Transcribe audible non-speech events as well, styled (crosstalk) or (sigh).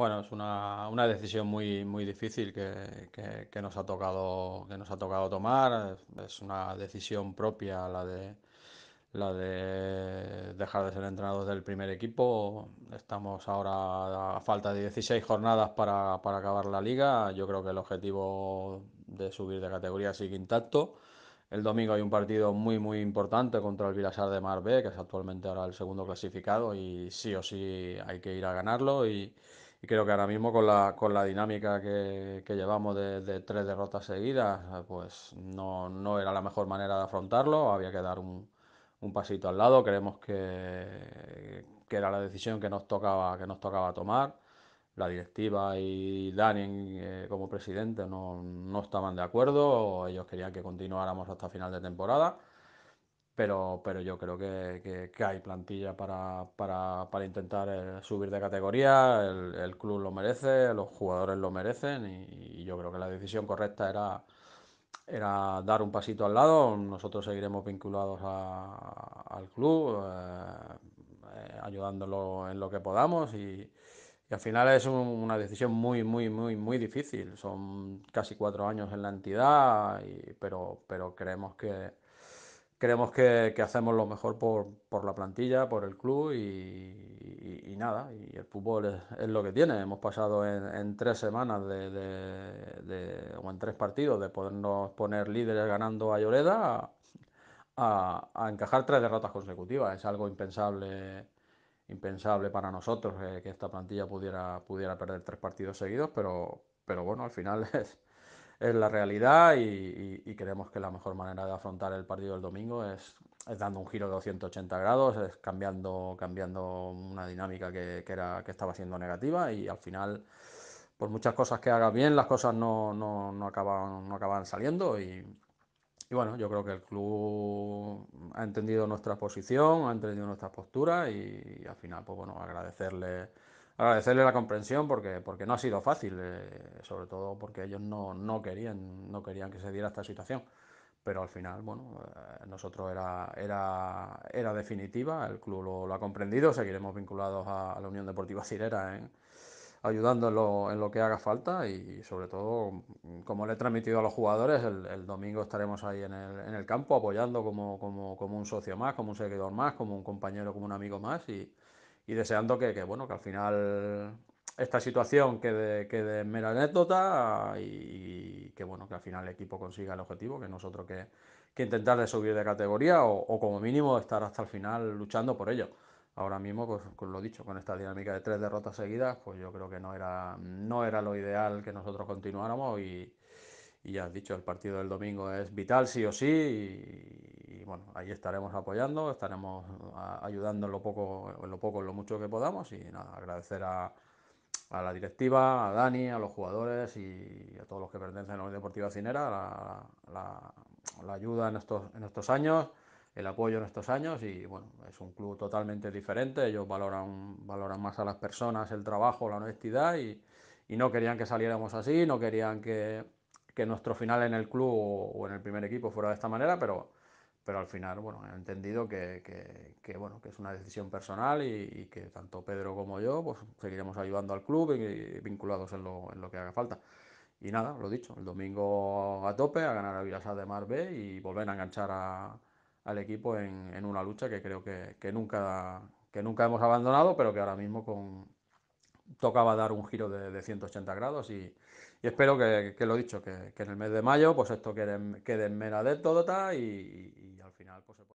Bueno, es una, una decisión muy, muy difícil que, nos ha tocado, que nos ha tocado tomar. Es una decisión propia la de, la de dejar de ser entrenados del primer equipo. Estamos ahora a falta de 16 jornadas para, acabar la liga. Yo creo que el objetivo de subir de categoría sigue intacto. El domingo hay un partido muy, muy importante contra el Vilasar de Mar que es actualmente ahora el segundo clasificado y sí o sí hay que ir a ganarlo. y y creo que ahora mismo con la, con la dinámica que, llevamos de, tres derrotas seguidas, pues no, no, era la mejor manera de afrontarlo, había que dar un, un pasito al lado, creemos que, era la decisión que nos tocaba, que nos tocaba tomar. La directiva y Dani eh, como presidente no, no estaban de acuerdo, ellos querían que continuáramos hasta final de temporada pero, yo creo que, hay plantilla para, intentar eh, subir de categoría, el, club lo merece, los jugadores lo merecen y, yo creo que la decisión correcta era, era dar un pasito al lado, nosotros seguiremos vinculados al club, eh, ayudándolo en lo que podamos y, al final es una decisión muy, muy, muy, muy difícil, son casi cuatro años en la entidad, pero, pero creemos que creemos que, hacemos lo mejor por, por, la plantilla, por el club y, nada, y el fútbol es, lo que tiene. Hemos pasado en, tres semanas de, o en tres partidos de podernos poner líderes ganando a Lloreda a, encajar tres derrotas consecutivas. Es algo impensable impensable para nosotros eh, que esta plantilla pudiera, pudiera perder tres partidos seguidos, pero, pero bueno, al final (laughs) es, es la realidad y, creemos que la mejor manera de afrontar el partido del domingo es, dando un giro de 180 grados, es cambiando, cambiando una dinámica que, era, que estaba siendo negativa y al final, por muchas cosas que haga bien, las cosas no, no, no, acaban, no acaban saliendo y, bueno, yo creo que el club ha entendido nuestra posición, ha entendido nuestra postura y, al final, pues bueno, agradecerle agradecerle la comprensión porque, porque no ha sido fácil, eh, sobre todo porque ellos no, querían, no querían que se diera esta situación. Pero al final, bueno, eh, nosotros era, era, era definitiva, el club lo, ha comprendido, seguiremos vinculados a, la Unión Deportiva Cirera en, ayudando en lo, que haga falta y sobre todo, como le he transmitido a los jugadores, el, domingo estaremos ahí en el, campo apoyando como, como, un socio más, como un seguidor más, como un compañero, como un amigo más y, y deseando que, bueno, que al final esta situación quede, quede mera anécdota y, que bueno, que al final el equipo consiga el objetivo, que nosotros que, que intentar de subir de categoría o, como mínimo estar hasta el final luchando por ello. Ahora mismo, pues, con lo dicho, con esta dinámica de tres derrotas seguidas, pues yo creo que no era, no era lo ideal que nosotros continuáramos y ya has dicho, el partido del domingo es vital sí o sí bueno, ahí estaremos apoyando, estaremos ah, ayudando en lo poco, en lo poco, en lo mucho que podamos y nada, agradecer a, la directiva, a Dani, a los jugadores y a todos los que pertenecen a la Unión Deportiva Cinera, la, ayuda en estos, años, el apoyo en estos años y bueno, es un club totalmente diferente, ellos valoran, valoran más a las personas, el trabajo, la honestidad y, no querían que saliéramos así, no querían que, que nuestro final en el club o, o en el primer equipo fuera de esta manera, pero pero al final, bueno, he entendido que, que, bueno, que es una decisión personal y, que tanto Pedro como yo, pues seguiremos ayudando al club y, vinculados en lo, en lo, que haga falta. Y nada, lo dicho, el domingo a tope, a ganar a Villas de Mar B y volver a enganchar a, al equipo en, en, una lucha que creo que, que, nunca, que nunca hemos abandonado, pero que ahora mismo con, tocaba dar un giro de, de 180 grados y, espero que, que, lo dicho, que, en el mes de mayo pues esto quede, quede en mera de y, y, y al final pues se puede...